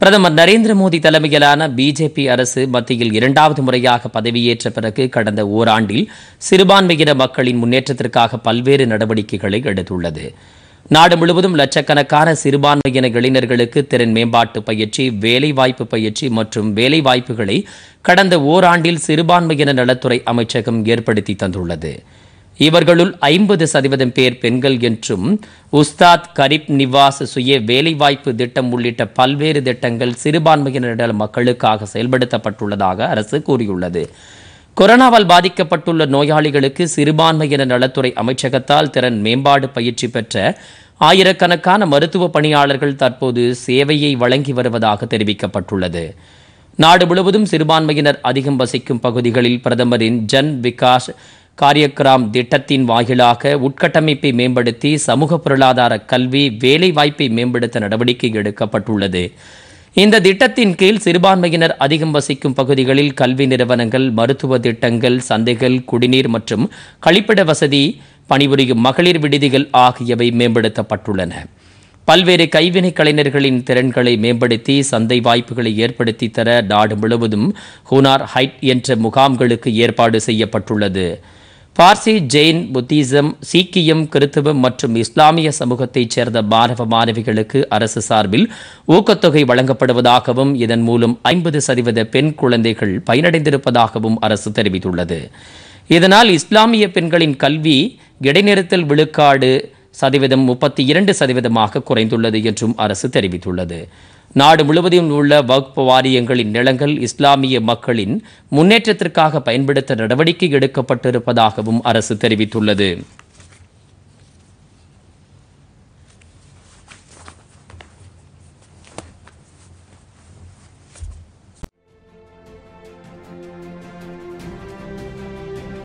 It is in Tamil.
பிரதமர் நரேந்திர மோடி தலைமையிலான பிஜேபி அரசு மத்தியில் இரண்டாவது முறையாக பதவியேற்ற பிறகு கடந்த ஓராண்டில் சிறுபான்மையின மக்களின் முன்னேற்றத்திற்காக பல்வேறு நடவடிக்கைகளை எடுத்துள்ளது நாடு முழுவதும் லட்சக்கணக்கான சிறுபான்மையின இளைஞர்களுக்கு திறன் மேம்பாட்டு பயிற்சி வேலைவாய்ப்பு பயிற்சி மற்றும் வேலைவாய்ப்புகளை கடந்த ஓராண்டில் சிறுபான்மையின நலத்துறை அமைச்சகம் ஏற்படுத்தி தந்துள்ளது இவர்களுள் ஐம்பது சதவீதம் பேர் பெண்கள் என்றும் உஸ்தாத் கரீப் நிவாஸ் சுய வேலைவாய்ப்பு திட்டம் உள்ளிட்ட பல்வேறு திட்டங்கள் சிறுபான்மையினர் மக்களுக்காக செயல்படுத்தப்பட்டுள்ளதாக அரசு கூறியுள்ளது கொரோனாவால் பாதிக்கப்பட்டுள்ள நோயாளிகளுக்கு சிறுபான்மையினர் நலத்துறை அமைச்சகத்தால் திறன் மேம்பாடு பயிற்சி பெற்ற ஆயிரக்கணக்கான மருத்துவ பணியாளர்கள் தற்போது சேவையை வழங்கி வருவதாக தெரிவிக்கப்பட்டுள்ளது நாடு முழுவதும் சிறுபான்மையினர் அதிகம் வசிக்கும் பகுதிகளில் பிரதமரின் ஜன் விகாஷ் காரியக்கிராம் திட்டத்தின் வாயிலாக உட்கட்டமைப்பை மேம்படுத்தி சமூக பொருளாதார கல்வி வேலைவாய்ப்பை மேம்படுத்த நடவடிக்கை எடுக்கப்பட்டுள்ளது இந்த திட்டத்தின் கீழ் சிறுபான்மையினர் அதிகம் வசிக்கும் பகுதிகளில் கல்வி நிறுவனங்கள் மருத்துவ திட்டங்கள் சந்தைகள் குடிநீர் மற்றும் கழிப்பிட வசதி பணிபுரியும் மகளிர் விடுதிகள் ஆகியவை மேம்படுத்தப்பட்டுள்ளன பல்வேறு கைவினை கலைஞர்களின் திறன்களை மேம்படுத்தி சந்தை வாய்ப்புகளை ஏற்படுத்தி தர நாடு முழுவதும் ஹூனார் ஹைட் என்ற முகாம்களுக்கு ஏற்பாடு செய்யப்பட்டுள்ளது பார்சி ஜெயின் புத்திசம் சீக்கியம் கிறித்துவம் மற்றும் இஸ்லாமிய சமூகத்தைச் சேர்ந்த மாணவ மாணவிகளுக்கு அரசு சார்பில் ஊக்கத்தொகை வழங்கப்படுவதாகவும் இதன் மூலம் ஐம்பது சதவீத பெண் குழந்தைகள் பயனடைந்திருப்பதாகவும் அரசு தெரிவித்துள்ளது இதனால் இஸ்லாமிய பெண்களின் கல்வி இடைநிறுத்தல் விழுக்காடு சதவீதம் முப்பத்தி இரண்டு சதவீதமாக குறைந்துள்ளது என்றும் அரசு தெரிவித்துள்ளது நாடு முழுவதும் உள்ள வகுப்பு வாரியங்களின் நிலங்கள் இஸ்லாமிய மக்களின் முன்னேற்றத்திற்காக பயன்படுத்த நடவடிக்கை எடுக்கப்பட்டிருப்பதாகவும் அரசு தெரிவித்துள்ளது